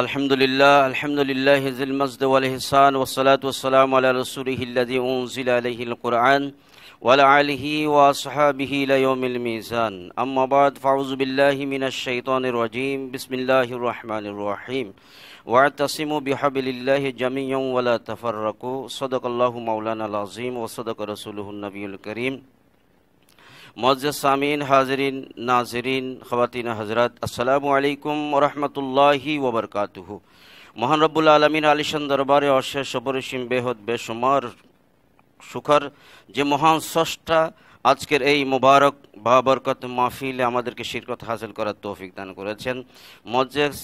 الحمد لله الحمد لله ذي المزد والإحسان والصلاة والسلام على رسوله الذي أنزل عليه القرآن وعلى آله وأصحابه إلى يوم الميزان أما بعد فأعوذ بالله من الشيطان الرجيم بسم الله الرحمن الرحيم واعتصموا بحبل الله جميعا ولا تفرقوا صدق الله مولانا العظيم وصدق رسوله النبي الكريم মজ্জাসামিন হাজরিন নাজরিন খাতিন হজরত আসসালামু আলাইকুম ওরহমতুল্লাহি ওবরকাতুহু মহান রব্বুল আলমিন আলিশান দরবারে অশেষ অপরিসীম বেহদ বেসমার সুখর যে মহান স্রষ্টা আজকের এই মোবারক বাবরকত মাহফিলে আমাদেরকে শিরকত হাসিল করার তৌফিক দান করেছেন মজ্জেস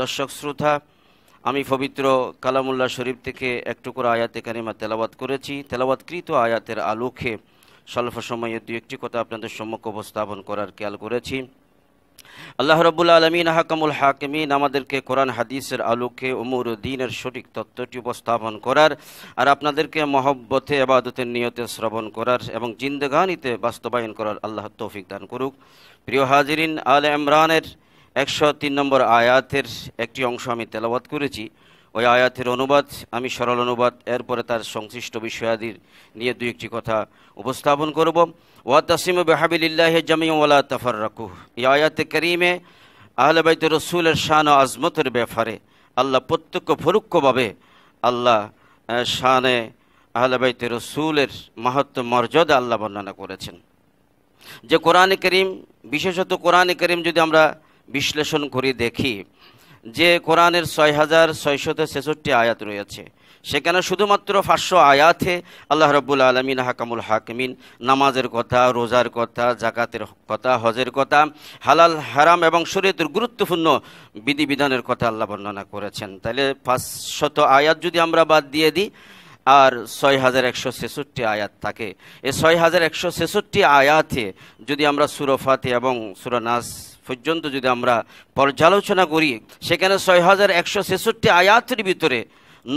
দর্শক শ্রোতা আমি পবিত্র কালামুল্লাহ শরীফ থেকে একটুকুর টুকরো আয়াতে কানিমা তেলাবাত করেছি তেলাবাতকৃত আয়াতের আলোকে স্বল্প সময়ে দু একটি কথা আপনাদের সম্মুখ উপস্থাপন করার খেয়াল করেছি আল্লাহ রবুল আলমিন হাকামুল হাকিমিন আমাদেরকে কোরআন হাদিসের আলোকে উমর দিনের সঠিক তত্ত্বটি উপস্থাপন করার আর আপনাদেরকে মহব্বতে আবাদতের নিয়তে শ্রবণ করার এবং জিন্দেগানিতে বাস্তবায়ন করার আল্লাহ তৌফিক দান করুক প্রিয় হাজিরিন আল ইমরানের একশো তিন নম্বর আয়াতের একটি অংশ আমি তেলাবাদ করেছি ওই আয়াতের অনুবাদ আমি সরল অনুবাদ এরপরে তার সংশ্লিষ্ট বিষয়াদির নিয়ে দুই একটি কথা উপস্থাপন করব ওয়া তাসিম বেহাবিল্লাহ জামিউলা তাফার রাকু এই আয়াতে করিমে আহলেবাইত রসুলের শান ও আজমতের ব্যাপারে আল্লাহ প্রত্যক্ষ ফরুক্ষভাবে আল্লাহ শানে আহলেবাইতে রসুলের মাহাত্ম মর্যাদা আল্লাহ বর্ণনা করেছেন যে কোরআনে করিম বিশেষত কোরআনে করিম যদি আমরা বিশ্লেষণ করে দেখি যে কোরআনের ছয় হাজার ছয়শত ছেষট্টি আয়াত রয়েছে সেখানে শুধুমাত্র পাঁচশো আয়াতে আল্লাহ রব্বুল আলমিন হাকামুল হাকিমিন নামাজের কথা রোজার কথা জাকাতের কথা হজের কথা হালাল হারাম এবং শরীয়তের গুরুত্বপূর্ণ বিধিবিধানের কথা আল্লাহ বর্ণনা করেছেন তাহলে পাঁচশত আয়াত যদি আমরা বাদ দিয়ে দিই আর ছয় হাজার একশো ছেষট্টি আয়াত থাকে এই ছয় হাজার একশো ছেষট্টি আয়াতে যদি আমরা সুরফাতে এবং সুরনাস পর্যন্ত যদি আমরা পর্যালোচনা করি সেখানে ছয় হাজার একশো ছেষট্টি আয়াতের ভিতরে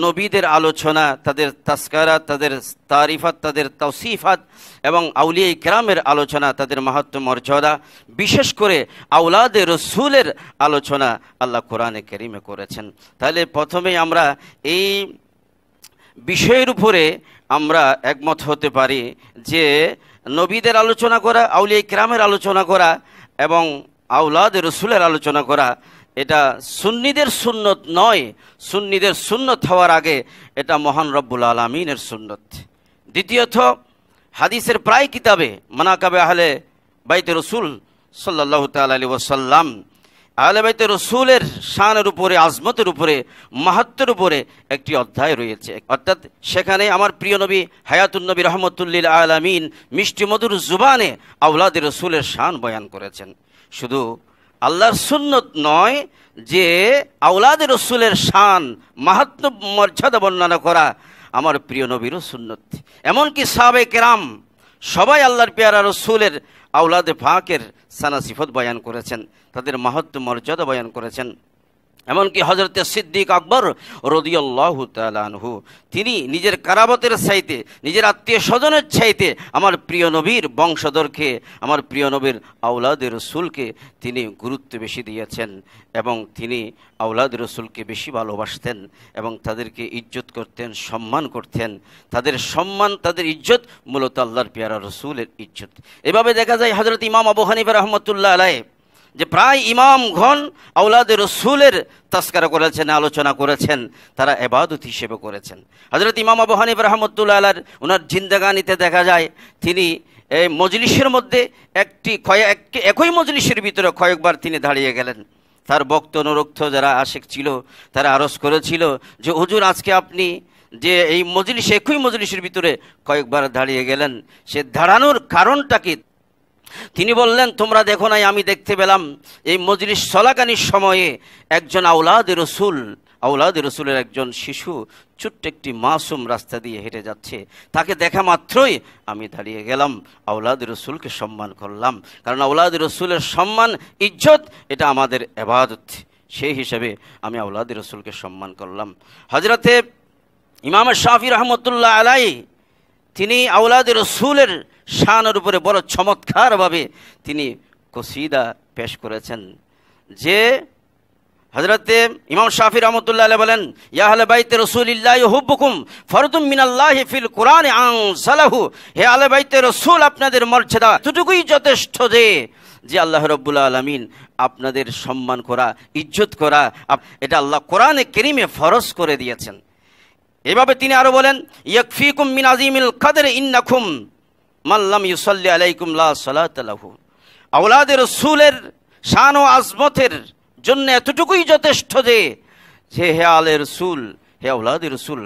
নবীদের আলোচনা তাদের তাস্কারা তাদের তারিফাত তাদের তৌসিফাত এবং আউলিয়া ইকরামের আলোচনা তাদের মাহাত্ম মর্যাদা বিশেষ করে আউলাদে রসুলের আলোচনা আল্লাহ কোরআনে কেরিমে করেছেন তাহলে প্রথমেই আমরা এই বিষয়ের উপরে আমরা একমত হতে পারি যে নবীদের আলোচনা করা আউলিয়া ইকরামের আলোচনা করা এবং আউলাদ রসুলের আলোচনা করা এটা সুন্নিদের সুন্নত নয় সুন্নিদের সুন্নত হওয়ার আগে এটা মহান রব্বুল আলমিনের সুন্নত দ্বিতীয়ত হাদিসের প্রায় কিতাবে মানাকাবে আহলে বাইতে রসুল সাল্লাহ তাল আলী ওসাল্লাম বাইতে রসুলের শানের উপরে আজমতের উপরে মাহাত্মের উপরে একটি অধ্যায় রয়েছে অর্থাৎ সেখানে আমার প্রিয় নবী হায়াতুল্নবী রহমতুল্লিল আলামিন মিষ্টি মধুর জুবানে আউলাদ রসুলের শান বয়ান করেছেন শুধু আল্লাহর সুন্নত নয় যে আউলাদ রসুলের শান মাহাত্ম মর্যাদা বর্ণনা করা আমার প্রিয় নবীরও সুন্নত এমনকি সাবেক রাম সবাই আল্লাহর পেয়ারা রসুলের আউলাদ ফাঁকের সানা সিফত বয়ান করেছেন তাদের মাহাত্ম মর্যাদা বয়ান করেছেন এমনকি হজরতে সিদ্দিক আকবর রদিয়াল্লাহ তালহু তিনি নিজের কারাবতের ছাইতে নিজের আত্মীয় স্বজনের ছাইতে আমার প্রিয় নবীর বংশধরকে আমার প্রিয় নবীর আউলাদ রসুলকে তিনি গুরুত্ব বেশি দিয়েছেন এবং তিনি আউলাদ রসুলকে বেশি ভালোবাসতেন এবং তাদেরকে ইজ্জত করতেন সম্মান করতেন তাদের সম্মান তাদের ইজ্জত মূলত আল্লাহর পেয়ারা রসুলের ইজ্জত এভাবে দেখা যায় হজরত ইমাম আবু হানিফা রহমতুল্লাহ আলায় যে প্রায় ইমাম ঘন আউলাদের রসুলের তাস্কারা করেছেন আলোচনা করেছেন তারা এবাদত হিসেবে করেছেন হজরত ইমাম আবু হানিব রহমতুল্লা আলার ওনার জিন্দাগানিতে দেখা যায় তিনি এই মজলিসের মধ্যে একটি কয়েক একই মজলিসের ভিতরে কয়েকবার তিনি দাঁড়িয়ে গেলেন তার বক্ত অনুরক্ষ যারা আশেক ছিল তারা আরস করেছিল যে হুজুর আজকে আপনি যে এই মজলিস একই মজলিসের ভিতরে কয়েকবার দাঁড়িয়ে গেলেন সে দাঁড়ানোর কারণটা কি তিনি বললেন তোমরা দেখো নাই আমি দেখতে পেলাম এই মজলিস চলাকানির সময়ে একজন আউলাদের রসুল আউলাদ রসুলের একজন শিশু ছোট্ট একটি মাসুম রাস্তা দিয়ে হেঁটে যাচ্ছে তাকে দেখা মাত্রই আমি দাঁড়িয়ে গেলাম আউলাদ রসুলকে সম্মান করলাম কারণ আউলাদ রসুলের সম্মান ইজ্জত এটা আমাদের এবাদত সেই হিসেবে আমি আউলাদ রসুলকে সম্মান করলাম হজরতে ইমাম শাহি রহমতুল্লাহ আলাই তিনি আউলাদ রসুলের শানের উপরে বড় চমৎকারভাবে তিনি কসিদা পেশ করেছেন যে হজরতে ইমাম শাফি রহমতুল্লাহ বলেন ইয়াহলে বাইতে রসুলিল্লাহ হুবুকুম ফরদুম মিনাল্লাহ ফিল কোরআন আং সালাহু হে আলে বাইতে রসুল আপনাদের মর্যাদা দুটুকুই যথেষ্ট যে যে আল্লাহ রব্বুল্লা আলমিন আপনাদের সম্মান করা ইজ্জত করা এটা আল্লাহ কোরআনে কেরিমে ফরজ করে দিয়েছেন এভাবে তিনি আরো বলেন ইয়কফিকুম মিন আজিমিল কাদের ইন্নাকুম মাল্লাম ইউসল্লি আলাইকুম লাহু আউলাদের রসুলের শান ও আজমতের জন্য এতটুকুই যথেষ্ট যে হে হে আলে রসুল হে আউলাদ রসুল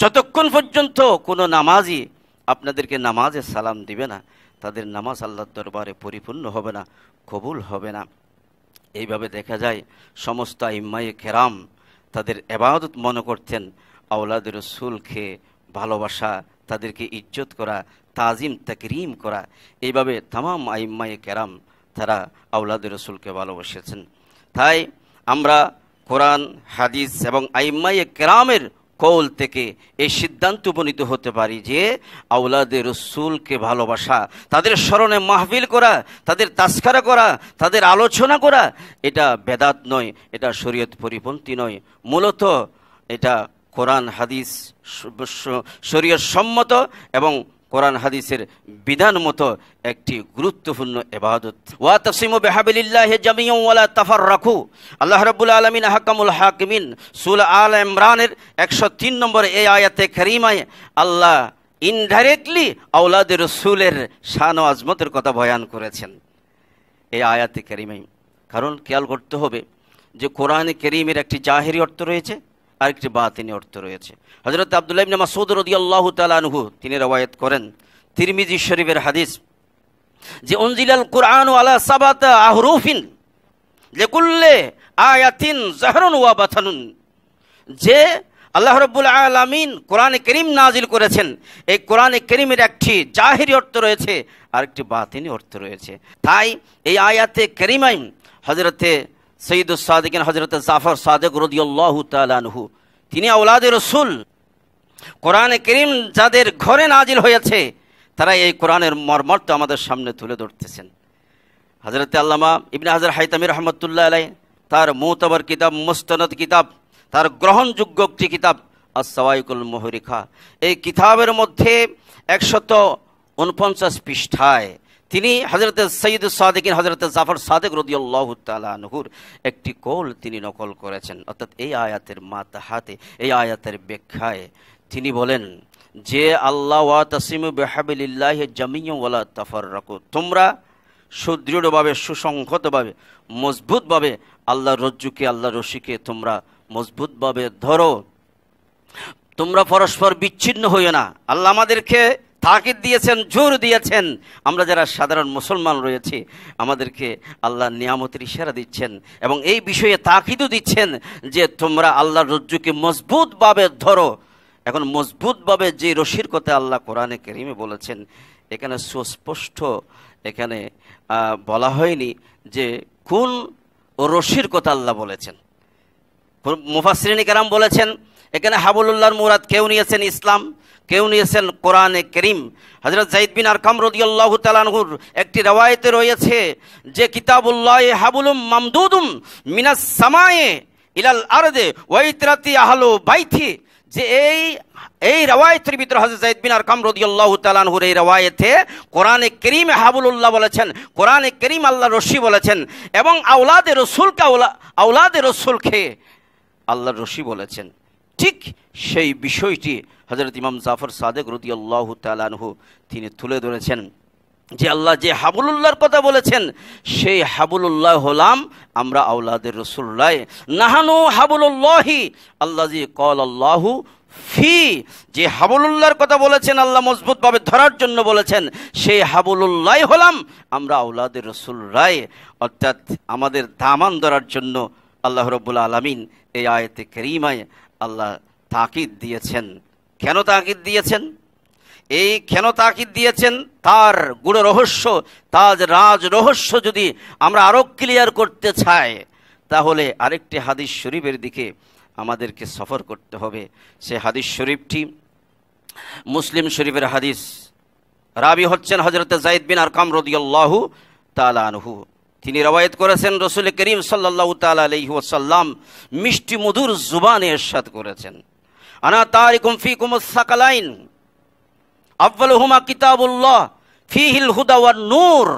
যতক্ষণ পর্যন্ত কোনো নামাজই আপনাদেরকে নামাজে সালাম দিবে না তাদের নামাজ আল্লাহর দরবারে পরিপূর্ণ হবে না কবুল হবে না এইভাবে দেখা যায় সমস্ত ইম্মাই কেরাম তাদের এবাদত মনে করতেন আউলাদ খেয়ে ভালোবাসা তাদেরকে ইজ্জত করা তাজিম তাকরিম করা এইভাবে তামাম আইম্মায় কেরাম তারা আউলাদ রসুলকে ভালোবাসেছেন তাই আমরা কোরআন হাদিস এবং আইম্মায়ে কেরামের কৌল থেকে এই সিদ্ধান্ত উপনীত হতে পারি যে আউলাদে রসুলকে ভালোবাসা তাদের স্মরণে মাহফিল করা তাদের তাস্কারা করা তাদের আলোচনা করা এটা বেদাত নয় এটা শরীয়ত পরিপন্থী নয় মূলত এটা কোরআন হাদিস শরীয় সম্মত এবং কোরআন হাদিসের বিধান মতো একটি গুরুত্বপূর্ণ এবাদত ওয়া তসিমু বেহাবিল্লাহ জামিয়া ওয়ালা তাফার রাখু আল্লাহ রব্বুল আলমিন হাকামুল হাকিমিন সুল আল ইমরানের একশো তিন নম্বর এই আয়াতে করিমায় আল্লাহ ইনডাইরেক্টলি আউলাদের রসুলের শান ও আজমতের কথা বয়ান করেছেন এই আয়াতে কেরিমাই কারণ খেয়াল করতে হবে যে কোরআনে কেরিমের একটি জাহেরি অর্থ রয়েছে আরেকটি বা তিনি অর্থ রয়েছে হজরত আবদুল্লাহ ইবনে মাসুদ রদিয়াল্লাহু তালানহু তিনি রওয়ায়ত করেন তিরমিজি শরীফের হাদিস যে অনজিলাল কুরআন আলা সাবাতা আহরুফিন কুল্লে আয়াতিন জাহরুন ওয়া বাথানুন যে আল্লাহ রব্বুল আলামিন কোরআনে করিম নাজিল করেছেন এই কোরআনে করিমের একটি জাহিরি অর্থ রয়েছে আরেকটি বাতিনি অর্থ রয়েছে তাই এই আয়াতে করিমাইম হজরতে সঈদুল সাদিকিন হজরত জাফর সাদেক রদিউল্লাহ তালানহু তিনি আউলাদের রসুল কোরআনে করিম যাদের ঘরে নাজিল হয়েছে তারা এই কোরআনের মর্মর্থ আমাদের সামনে তুলে ধরতেছেন হজরত আল্লামা ইবনে হাজার হাইতামির রহমতুল্লাহ আলাই তার মোতবর কিতাব মুস্তনদ কিতাব তার গ্রহণযোগ্য একটি কিতাব আসাইকুল মোহরিখা এই কিতাবের মধ্যে একশত উনপঞ্চাশ পৃষ্ঠায় তিনি হজরত সৈয়দ সাদেকিন হজরত জাফর সাদেক রদিউল্লাহ তালাহুর একটি কোল তিনি নকল করেছেন অর্থাৎ এই আয়াতের মাতাহাতে এই আয়াতের ব্যাখ্যায় তিনি বলেন যে আল্লাহ ওয়া তাসিম বেহাবিল্লাহ জামিয়লা তাফর রাখো তোমরা সুদৃঢ়ভাবে সুসংহতভাবে মজবুতভাবে আল্লাহ রজ্জুকে আল্লাহ রশিকে তোমরা মজবুতভাবে ধরো তোমরা পরস্পর বিচ্ছিন্ন হইও না আল্লাহ আমাদেরকে তাকিদ দিয়েছেন জোর দিয়েছেন আমরা যারা সাধারণ মুসলমান রয়েছি আমাদেরকে আল্লাহ নিয়ামতের ইশারা দিচ্ছেন এবং এই বিষয়ে তাকিদও দিচ্ছেন যে তোমরা আল্লাহর রজ্জুকে মজবুতভাবে ধরো এখন মজবুতভাবে যে রশির কথা আল্লাহ কোরআনে কেরিমে বলেছেন এখানে সুস্পষ্ট এখানে বলা হয়নি যে কোন রশির কথা আল্লাহ বলেছেন মুফাসরিনী কেরাম বলেছেন এখানে হাবুলুল্লাহর মুরাদ কেউ নিয়েছেন ইসলাম কেউ নিয়েছেন কোরআনে করিম হজরত জাইদ বিন আরকাম রদিয়াল্লাহ তালানহুর একটি রেওয়ায়তে রয়েছে যে কিতাবুল্লাহ হাবুলুম মামদুদুম মিনাস সামায়ে ইলাল আরদে ওয়াইতরাতি আহলো বাইথি যে এই এই রওয়ায়তের ভিতরে হজরত জাইদ বিন আরকাম রদিয়াল্লাহু তালানহুর এই রওয়ায়তে কোরআনে করিম হাবুলুল্লাহ বলেছেন কোরআনে করিম আল্লাহ রশি বলেছেন এবং আউলাদে রসুলকে আউলা আউলাদে রসুলকে আল্লাহ রশি বলেছেন ঠিক সেই বিষয়টি হজরত ইমাম জাফর সাদেক রদি আল্লাহ তালানহু তিনি তুলে ধরেছেন যে আল্লাহ যে হাবুলুল্লাহর কথা বলেছেন সেই হাবুলুল্লাহ হলাম আমরা আউলাদের রসুল্লাহ নাহানু হাবুলুল্লাহি আল্লাহ জি কল আল্লাহু ফি যে হাবুলুল্লাহর কথা বলেছেন আল্লাহ মজবুতভাবে ধরার জন্য বলেছেন সেই হাবুলুল্লাহ হলাম আমরা আউলাদের রসুল রায় অর্থাৎ আমাদের দামান ধরার জন্য আল্লাহ রব্বুল আলমিন এই আয়তে করিমায় আল্লাহ তাকিদ দিয়েছেন কেন তাকিদ দিয়েছেন এই কেন তাকিদ দিয়েছেন তার গুড় রহস্য তাজ রাজ রহস্য যদি আমরা আরও ক্লিয়ার করতে চাই তাহলে আরেকটি হাদিস শরীফের দিকে আমাদেরকে সফর করতে হবে সে হাদিস শরীফটি মুসলিম শরীফের হাদিস রাবি হচ্ছেন হজরত জাইদ বিন আরকাম রদিয়াল্লাহু তালানহু তিনি রবায়ত করেছেন রসুল করিম সাল্লাহ তাল আলহিহাসাল্লাম মিষ্টি মধুর জুবানে এরশাদ করেছেন আনা তার ফি কুমসাকালাইন আব্বাল হুমা কিতাবুল্লাহ ফি হিল হুদাওয়ার নূর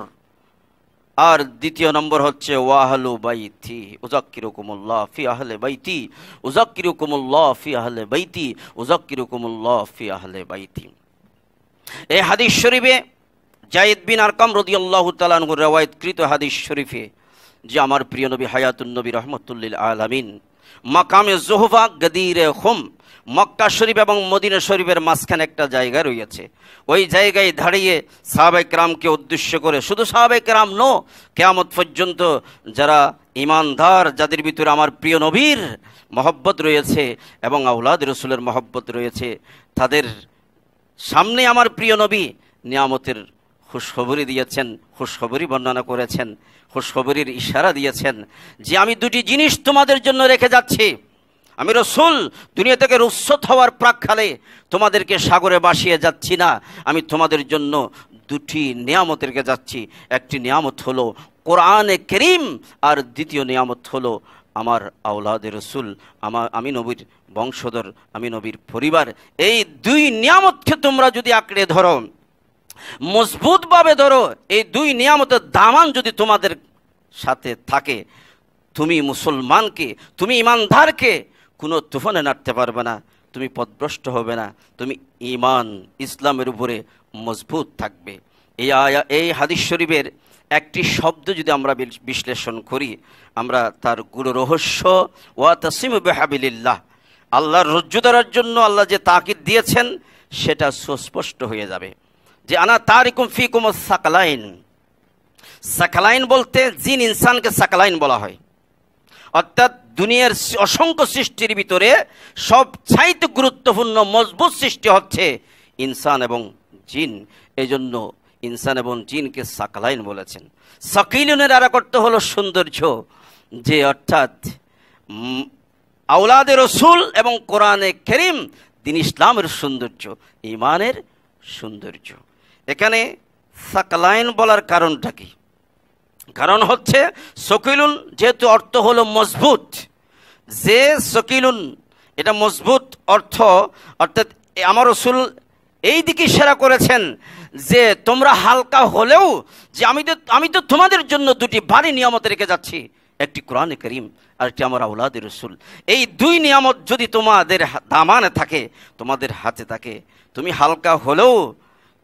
আর দ্বিতীয় নম্বর হচ্ছে ওয়াহলু বাইথি উজাক্কিরুকুমুল্লাহ ফি আহলে বাইতি উজাক্কিরুকুমুল্লাহ ফি আহলে বাইতি উজাক্কিরুকুমুল্লাহ ফি আহলে বাইতি এ হাদিস শরীফে জায়দ বিন আরকাম রদিয়াল্লাহ তালানহুর রেওয়ায়তকৃত হাদিস শরীফে যে আমার প্রিয় নবী হায়াতুল নবী রহমতুল্লিল আলমিন মাকামে জোহবা গদিরে হোম মক্কা শরীফ এবং মদিনা শরীফের মাঝখানে একটা জায়গা রয়েছে ওই জায়গায় দাঁড়িয়ে সাহাবেক রামকে উদ্দেশ্য করে শুধু সাহাবেক রাম নো কেয়ামত পর্যন্ত যারা ইমানদার যাদের ভিতরে আমার প্রিয় নবীর মহব্বত রয়েছে এবং আউলাদ রসুলের মহব্বত রয়েছে তাদের সামনে আমার প্রিয় নবী নিয়ামতের খুশখবরি দিয়েছেন খুশখবরি বর্ণনা করেছেন খুশখবরির ইশারা দিয়েছেন যে আমি দুটি জিনিস তোমাদের জন্য রেখে যাচ্ছি আমি রসুল দুনিয়া থেকে রুসত হওয়ার প্রাক্কালে তোমাদেরকে সাগরে বাসিয়ে যাচ্ছি না আমি তোমাদের জন্য দুটি নিয়ামতেরকে যাচ্ছি একটি নিয়ামত হলো কোরআনে করিম আর দ্বিতীয় নিয়ামত হলো আমার আওলাদে রসুল আমার আমি নবীর বংশধর আমি নবীর পরিবার এই দুই নিয়ামতকে তোমরা যদি আঁকড়ে ধরো মজবুতভাবে ধরো এই দুই নিয়ামতের দামান যদি তোমাদের সাথে থাকে তুমি মুসলমানকে তুমি ইমানদারকে কোনো তুফানে নাড়তে পারবে না তুমি পদভ্রষ্ট হবে না তুমি ইমান ইসলামের উপরে মজবুত থাকবে এই আয়া এই হাদিস শরীফের একটি শব্দ যদি আমরা বিশ্লেষণ করি আমরা তার গুরু রহস্য ওয়া তাসিম বেহাবিল্লাহ আল্লাহর রজ্জু ধরার জন্য আল্লাহ যে তাকিদ দিয়েছেন সেটা সুস্পষ্ট হয়ে যাবে যে আনা তারিকুম ফিকুম সাকলাইন সাকলাইন বলতে জিন ইনসানকে সাকলাইন বলা হয় অর্থাৎ দুনিয়ার অসংখ্য সৃষ্টির ভিতরে সবচাইতে গুরুত্বপূর্ণ মজবুত সৃষ্টি হচ্ছে ইনসান এবং জিন এজন্য ইনসান এবং জিনকে সাকলাইন বলেছেন সাকিলুনের আরা করতে হলো সৌন্দর্য যে অর্থাৎ আউলাদে রসুল এবং কোরআনে খেরিম দিন ইসলামের সৌন্দর্য ইমানের সৌন্দর্য এখানে সাকলাইন বলার কারণটা কি কারণ হচ্ছে সকিলুন যেহেতু অর্থ হলো মজবুত যে সকিলুন এটা মজবুত অর্থ অর্থাৎ আমার রসুল এই দিকে সেরা করেছেন যে তোমরা হালকা হলেও যে আমি তো আমি তো তোমাদের জন্য দুটি ভারী নিয়ামত রেখে যাচ্ছি একটি কোরআন করিম আর একটি আমার আউলাদের রসুল এই দুই নিয়ামত যদি তোমাদের দামানে থাকে তোমাদের হাতে থাকে তুমি হালকা হলেও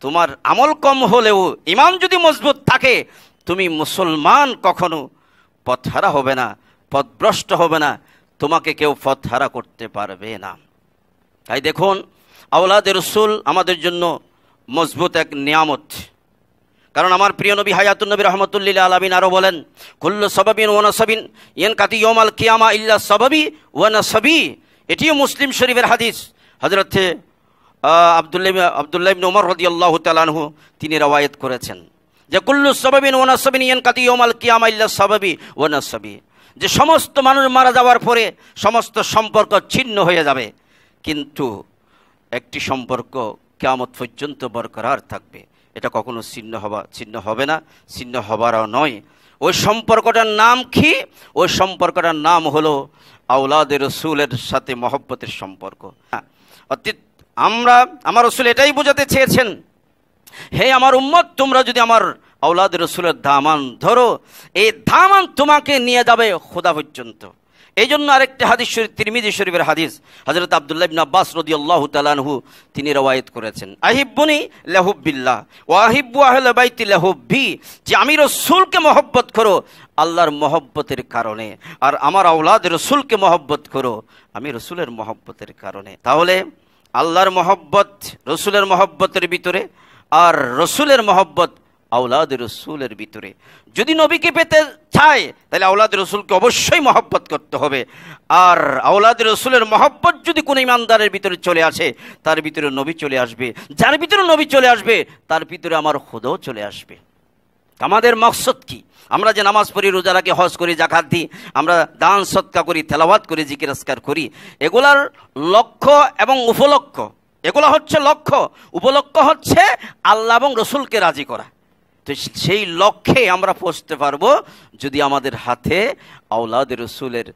তোমার আমল কম হলেও ইমান যদি মজবুত থাকে তুমি মুসলমান কখনো পথহারা হবে না পথভ্রষ্ট হবে না তোমাকে কেউ পথহারা করতে পারবে না তাই দেখুন আওলাদ রসুল আমাদের জন্য মজবুত এক নিয়ামত কারণ আমার প্রিয় নবী হায়াতুল নবী রহমতুল্লিল আলমিন আরও বলেন কুল্ল সবাবিন ওয়ানসবিন ইয়েন কাতি ইয়মাল কিয়ামা ইল্লা সবাবি ওয়ানসবি এটিও মুসলিম শরীফের হাদিস হজরত আবদুল্লাহ আবদুল্লাহ ইবনে ওমর রাদিয়াল্লাহু তাআলা আনহু তিনি রওয়ায়েত করেছেন যে কুল্লু সাবাবিন ওয়া নাসবিন ইয়ানকাতি ইয়াউমাল কিয়ামা ইল্লা সাবাবি ওয়া নাসবি যে সমস্ত মানুষ মারা যাওয়ার পরে সমস্ত সম্পর্ক ছিন্ন হয়ে যাবে কিন্তু একটি সম্পর্ক কেয়ামত পর্যন্ত বরকরার থাকবে এটা কখনো ছিন্ন হবা ছিন্ন হবে না ছিন্ন হবারও নয় ওই সম্পর্কটার নাম কি ওই সম্পর্কটার নাম হলো আউলাদের রসুলের সাথে মহব্বতের সম্পর্ক হ্যাঁ অতীত আমরা আমার রসুল এটাই বোঝাতে চেয়েছেন হে আমার উম্মত তোমরা যদি আমার আউলাদ রসুলের ধামান ধরো এই ধামান তোমাকে নিয়ে যাবে খোদা পর্যন্ত এই জন্য আরেকটি হাদিস শরীফ তিরমিজি শরীফের হাদিস হজরত আবদুল্লাহ ইবিন আব্বাস রদি আল্লাহ তালানহু তিনি রওয়ায়ত করেছেন আহিব্বনি লেহুব্বিল্লাহ ও আহিব্বু আহলাবাইতি লেহুব্বি যে আমি রসুলকে মহব্বত করো আল্লাহর মহব্বতের কারণে আর আমার আওলাদ রসুলকে মহব্বত করো আমি রসুলের মহব্বতের কারণে তাহলে আল্লাহর মহব্বত রসুলের মহব্বতের ভিতরে আর রসুলের মহব্বত আউলাদ রসুলের ভিতরে যদি নবীকে পেতে চায় তাহলে আউলাদ রসুলকে অবশ্যই মহব্বত করতে হবে আর আউলাদ রসুলের মহব্বত যদি কোনো ইমানদারের ভিতরে চলে আসে তার ভিতরে নবী চলে আসবে যার ভিতরে নবী চলে আসবে তার ভিতরে আমার হুদও চলে আসবে আমাদের মকসদ কি আমরা যে নামাজ পড়ি রোজা রাখি হজ করি জাকাত দিই আমরা দান সৎকা করি তেলাবাদ করি জিকিরাস্কার করি এগুলার লক্ষ্য এবং উপলক্ষ এগুলো হচ্ছে লক্ষ্য উপলক্ষ হচ্ছে আল্লাহ এবং রসুলকে রাজি করা তো সেই লক্ষ্যে আমরা পৌঁছতে পারবো যদি আমাদের হাতে আউলাদ রসুলের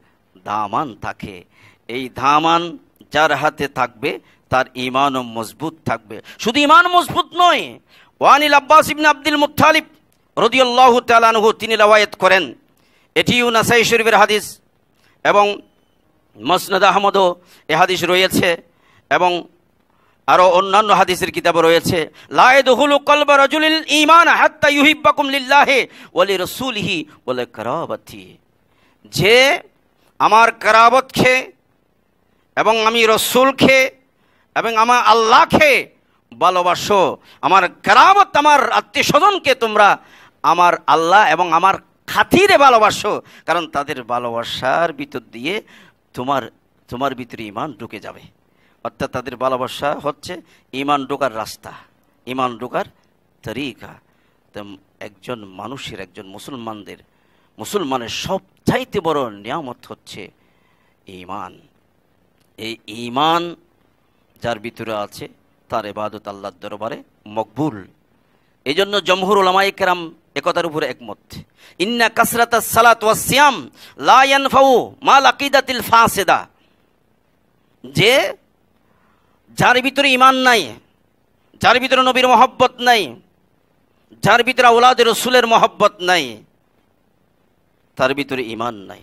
দামান থাকে এই দামান যার হাতে থাকবে তার ইমানও মজবুত থাকবে শুধু ইমান মজবুত নয় ওয়ানিল আব্বাস ইবিন আব্দুল মুতালিব রদিউল্লাহ তালানহু তিনি রওয়ায়ত করেন এটিও নাসাই শরীফের হাদিস এবং মসনদ আহমদও এ হাদিস রয়েছে এবং আরও অন্যান্য হাদিসের কিতাবও রয়েছে ইমান রসুলহি যে আমার কারাবত খেয়ে এবং আমি রসুল খেয়ে এবং আমার আল্লাহ আল্লাহকে ভালোবাসো আমার কারাবত আমার আত্মীয় স্বজনকে তোমরা আমার আল্লাহ এবং আমার খাতিরে ভালোবাসো কারণ তাদের ভালোবাসার ভিতর দিয়ে তোমার তোমার ভিতরে ইমান ঢুকে যাবে অর্থাৎ তাদের ভালোবাসা হচ্ছে ইমান ঢোকার রাস্তা ইমান ঢোকার তরিকা একজন মানুষের একজন মুসলমানদের মুসলমানের সবচাইতে বড় নিয়ামত হচ্ছে ইমান এই ইমান যার ভিতরে আছে তার এবাদত আল্লাহ দরবারে মকবুল এই জন্য জমহুর ওলামাইকেরাম একতার উপরে একমত ইন্না কাসরাতা সালাত ওয়া সিয়াম লা ইয়ানফাউ মাল আকিদাতিল ফাসেদা যে যার ভিতরে ইমান নাই যার ভিতরে নবীর মহব্বত নাই যার ভিতরে ওলাদ রসুলের মহব্বত নাই তার ভিতরে ইমান নাই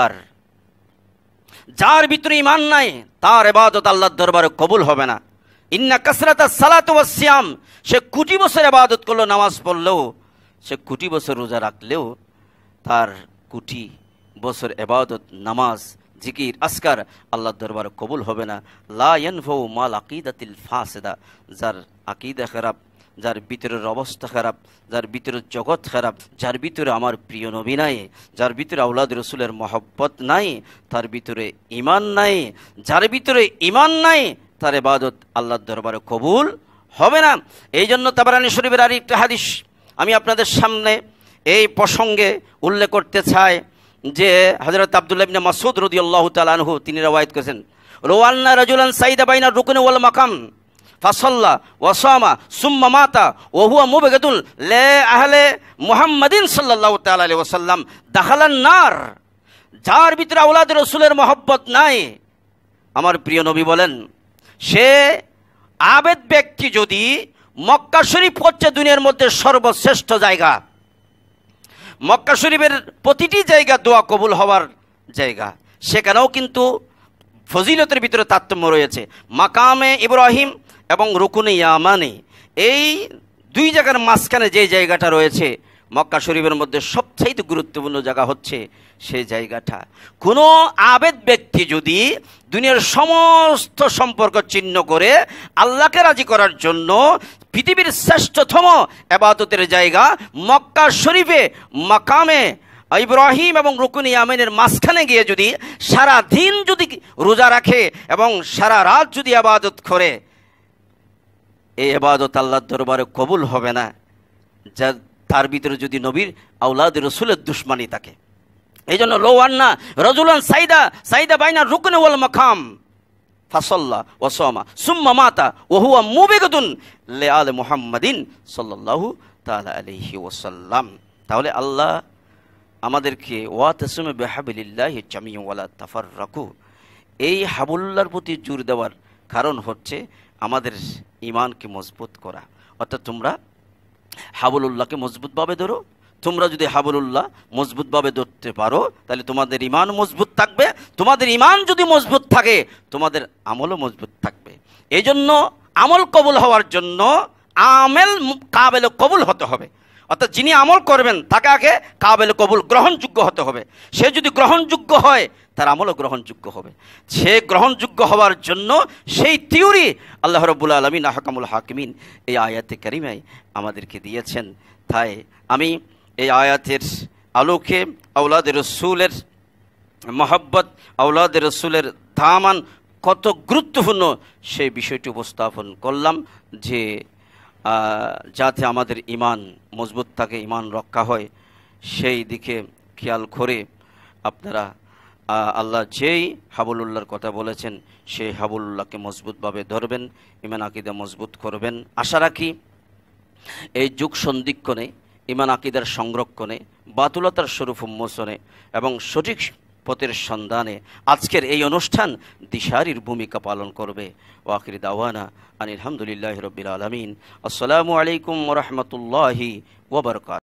আর যার ভিতরে ইমান নাই তার এবাদত আল্লাহর দরবারে কবুল হবে না ইন্না কাসরাতা সালাত ওয়াসিয়াম সে কোটি বছর আবাদত করলো নামাজ পড়লেও সে কোটি বছর রোজা রাখলেও তার কোটি বছর এবাদত নামাজ জিকির আসকার আল্লাহর দরবার কবুল হবে না লাফৌ মাল আকিদাতিল ফাসেদা যার আকিদা খারাপ যার ভিতরের অবস্থা খারাপ যার ভিতরে জগৎ খারাপ যার ভিতরে আমার প্রিয় নবী নাই যার ভিতরে আউলাদ রসুলের মহব্বত নাই তার ভিতরে ইমান নাই যার ভিতরে ইমান নাই তার এবাদত আল্লাহর দরবারে কবুল হবে না এই জন্য তাবারানি শরীফের আর একটা হাদিস আমি আপনাদের সামনে এই প্রসঙ্গে উল্লেখ করতে চাই যে হজরত আবদুল্লাহ ইবনে মাসুদ রদি আল্লাহ তালানহু তিনি রওয়ায়ত করেছেন রোয়ান্না রাজুলান সাইদা বাইনা রুকুন ওয়াল মাকাম ফাসল্লা ওয়াসামা সুম্মা মাতা ওহুয়া মুবেগাদুল লে আহলে মুহাম্মদিন সাল্লাহ তালি ওসাল্লাম দাহালান নার যার ভিতরে আউলাদ রসুলের মহব্বত নাই আমার প্রিয় নবী বলেন সে আবেদ ব্যক্তি যদি মক্কা শরীফ হচ্ছে দুনিয়ার মধ্যে সর্বশ্রেষ্ঠ জায়গা মক্কা শরীফের প্রতিটি জায়গা দোয়া কবুল হওয়ার জায়গা সেখানেও কিন্তু ফজিলতের ভিতরে তারতম্য রয়েছে মাকামে ইব্রাহিম এবং রুকুনে ইয়ামানে এই দুই জায়গার মাঝখানে যে জায়গাটা রয়েছে মক্কা শরীফের মধ্যে সবচাইতে গুরুত্বপূর্ণ জায়গা হচ্ছে সেই জায়গাটা কোনো আবেদ ব্যক্তি যদি দুনিয়ার সমস্ত সম্পর্ক চিহ্ন করে আল্লাহকে রাজি করার জন্য পৃথিবীর শ্রেষ্ঠতম আবাদতের জায়গা মক্কা শরীফে মাকামে ইব্রাহিম এবং রুকুন ইয়ামিনের মাঝখানে গিয়ে যদি সারা দিন যদি রোজা রাখে এবং সারা রাত যদি আবাদত করে এই আবাদত আল্লাহর দরবারে কবুল হবে না যা তার ভিতরে যদি নবীর আউলাদ রসুলের দুশ্মানি থাকে এই জন্য লোয়ান্না রজুলান সাইদা সাইদা বাইনা রুকনে ওয়াল মাখাম ফাসল্লা ওসমা সুম্মা মাতা ওহুয়া মুবেগতুন লে আল মুহাম্মাদিন সাল্লাহু তালা আলহি ওসাল্লাম তাহলে আল্লাহ আমাদেরকে ওয়া তসুম বেহাবিল্লাহ জামিওয়ালা তাফার রাকু এই হাবুল্লার প্রতি জোর দেওয়ার কারণ হচ্ছে আমাদের ইমানকে মজবুত করা অর্থাৎ তোমরা হাবুলুল্লাহকে মজবুতভাবে ধরো তোমরা যদি হাবুলুল্লাহ মজবুতভাবে ধরতে পারো তাহলে তোমাদের ইমান মজবুত থাকবে তোমাদের ইমান যদি মজবুত থাকে তোমাদের আমলও মজবুত থাকবে এই জন্য আমল কবুল হওয়ার জন্য আমেল কাবেল কবুল হতে হবে অর্থাৎ যিনি আমল করবেন তাকে আগে কাবেল কবুল গ্রহণযোগ্য হতে হবে সে যদি গ্রহণযোগ্য হয় তার আমলও গ্রহণযোগ্য হবে সে গ্রহণযোগ্য হওয়ার জন্য সেই থিওরি আল্লাহ রবুল আলমিন আহকামুল হাকিমিন এই আয়াতে কারিমায় আমাদেরকে দিয়েছেন তাই আমি এই আয়াতের আলোকে আউলাদ রসুলের মোহব্বত আউলাদ রসুলের দামান কত গুরুত্বপূর্ণ সেই বিষয়টি উপস্থাপন করলাম যে যাতে আমাদের ইমান মজবুত থাকে ইমান রক্ষা হয় সেই দিকে খেয়াল করে আপনারা আল্লাহ যেই হাবুলুল্লাহর কথা বলেছেন সেই হাবুলুল্লাহকে মজবুতভাবে ধরবেন ইমান আকিদে মজবুত করবেন আশা রাখি এই যুগ সন্দিক্ষণে ইমান আকিদার সংরক্ষণে বাতুলতার স্বরূপ উন্মোচনে এবং সঠিক পথের সন্ধানে আজকের এই অনুষ্ঠান দিশারির ভূমিকা পালন করবে ওয়াকির দাওয়ানা আনিলহামদুলিল্লাহ রবিল আলমিন আসসালামু আলাইকুম রহমতুল্লাহি ওবরকাত